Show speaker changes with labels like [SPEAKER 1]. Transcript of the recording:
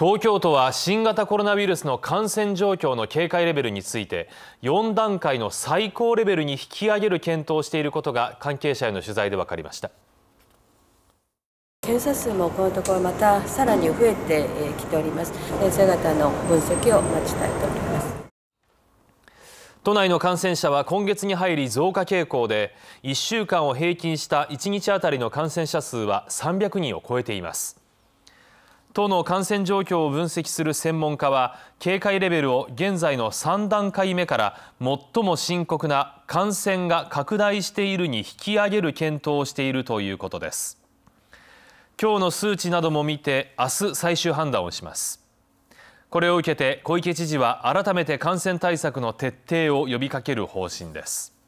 [SPEAKER 1] 東京都は新型コロナウイルスの感染状況の警戒レベルについて4段階の最高レベルに引き上げる検討をしていることが関係者への取材で分かりまし
[SPEAKER 2] た
[SPEAKER 3] 検査数もこのところまたさらに増えてきております先生方の分析を待ちたいと思います
[SPEAKER 1] 都内の感染者は今月に入り増加傾向で1週間を平均した1日あたりの感染者数は300人を超えています都の感染状況を分析する専門家は警戒レベルを現在の3段階目から最も深刻な感染が拡大しているに引き上げる検討をしているということです今日の数値なども見て明日最終判断をしますこれを受けて小池知事は改めて感染対策の徹底を呼びかける方針です